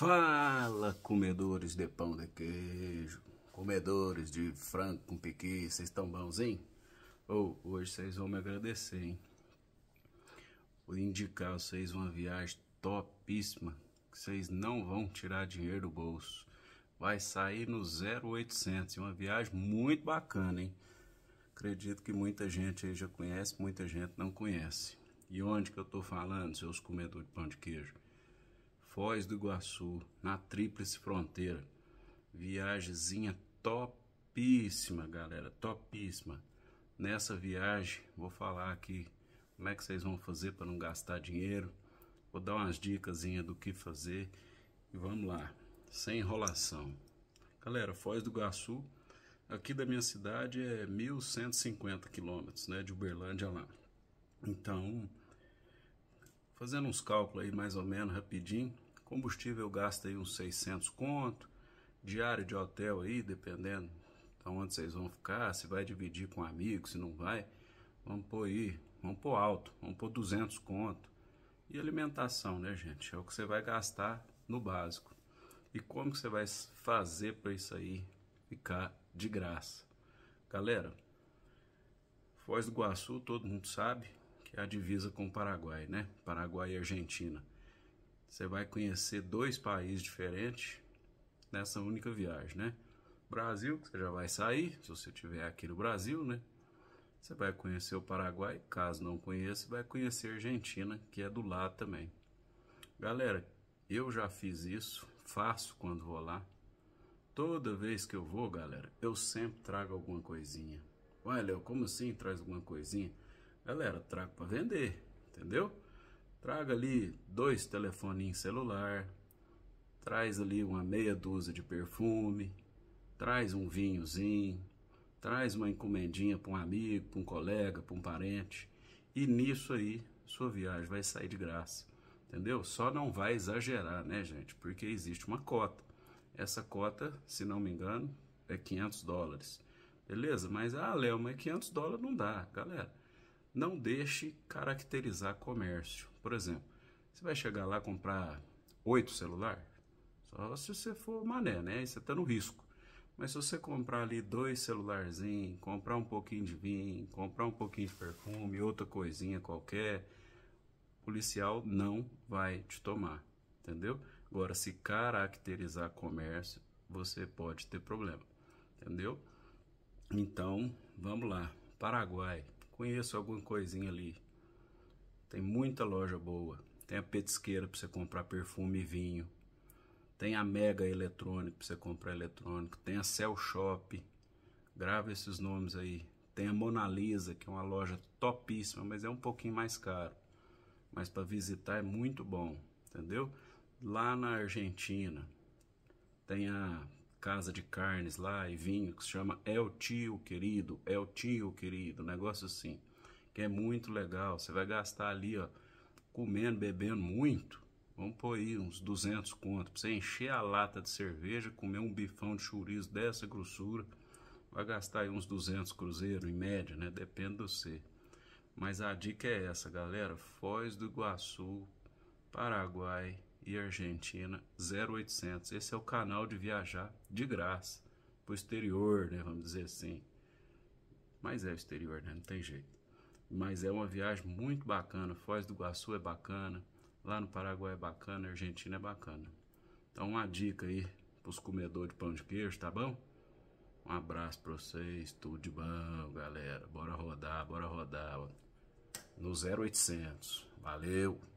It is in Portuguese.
Fala, comedores de pão de queijo, comedores de frango com piqui, vocês estão bonzinho? Ou oh, hoje vocês vão me agradecer, hein? Vou indicar vocês uma viagem topíssima, que vocês não vão tirar dinheiro do bolso. Vai sair no 0800, uma viagem muito bacana, hein? Acredito que muita gente aí já conhece, muita gente não conhece. E onde que eu tô falando, seus comedores de pão de queijo? Foz do Iguaçu, na Tríplice Fronteira. Viagemzinha topíssima, galera, topíssima. Nessa viagem, vou falar aqui como é que vocês vão fazer para não gastar dinheiro. Vou dar umas dicas do que fazer e vamos lá, sem enrolação. Galera, Foz do Iguaçu, aqui da minha cidade é 1.150 quilômetros, né, de Uberlândia lá. Então, Fazendo uns cálculos aí mais ou menos rapidinho, combustível gasta aí uns 600 conto, diário de hotel aí, dependendo de onde vocês vão ficar, se vai dividir com amigos, se não vai, vamos pôr aí, vamos pôr alto, vamos pôr 200 conto. E alimentação, né gente? É o que você vai gastar no básico. E como que você vai fazer para isso aí ficar de graça? Galera, Foz do Iguaçu, todo mundo sabe, que é a divisa com o Paraguai, né? Paraguai e Argentina. Você vai conhecer dois países diferentes nessa única viagem, né? Brasil, que você já vai sair, se você estiver aqui no Brasil, né? Você vai conhecer o Paraguai, caso não conheça, vai conhecer a Argentina, que é do lado também. Galera, eu já fiz isso, faço quando vou lá. Toda vez que eu vou, galera, eu sempre trago alguma coisinha. Ué, Léo, como assim traz alguma coisinha? Galera, traga para vender, entendeu? Traga ali dois telefoninhos celular, traz ali uma meia dúzia de perfume, traz um vinhozinho, traz uma encomendinha para um amigo, para um colega, para um parente, e nisso aí sua viagem vai sair de graça, entendeu? Só não vai exagerar, né, gente? Porque existe uma cota. Essa cota, se não me engano, é 500 dólares. Beleza? Mas, ah, Léo, mas 500 dólares não dá, galera. Não deixe caracterizar comércio. Por exemplo, você vai chegar lá comprar oito celulares? Só se você for mané, né? Aí você está no risco. Mas se você comprar ali dois celularzinhos, comprar um pouquinho de vinho, comprar um pouquinho de perfume, outra coisinha qualquer, o policial não vai te tomar, entendeu? Agora, se caracterizar comércio, você pode ter problema, entendeu? Então, vamos lá. Paraguai, conheço alguma coisinha ali. Tem muita loja boa. Tem a petisqueira para você comprar perfume e vinho. Tem a Mega Eletrônico para você comprar eletrônico. Tem a Cell Shop. Grava esses nomes aí. Tem a Mona Lisa, que é uma loja topíssima, mas é um pouquinho mais caro. Mas para visitar é muito bom, entendeu? Lá na Argentina tem a casa de carnes lá e vinho que se chama É o Tio Querido, É o Tio Querido, negócio assim, que é muito legal. Você vai gastar ali, ó, comendo, bebendo muito. Vamos pôr aí uns 200 conto pra você encher a lata de cerveja, comer um bifão de chouriço dessa grossura. Vai gastar aí uns 200 cruzeiros em média, né? Depende do você. Mas a dica é essa, galera. Foz do Iguaçu, Paraguai, e Argentina 0800. Esse é o canal de viajar de graça para o exterior, né? Vamos dizer assim. Mas é exterior, né? Não tem jeito. Mas é uma viagem muito bacana. Foz do Iguaçu é bacana. Lá no Paraguai é bacana. Argentina é bacana. Então, uma dica aí para os comedores de pão de queijo, tá bom? Um abraço para vocês. Tudo de bom, galera. Bora rodar, bora rodar. No 0800. Valeu!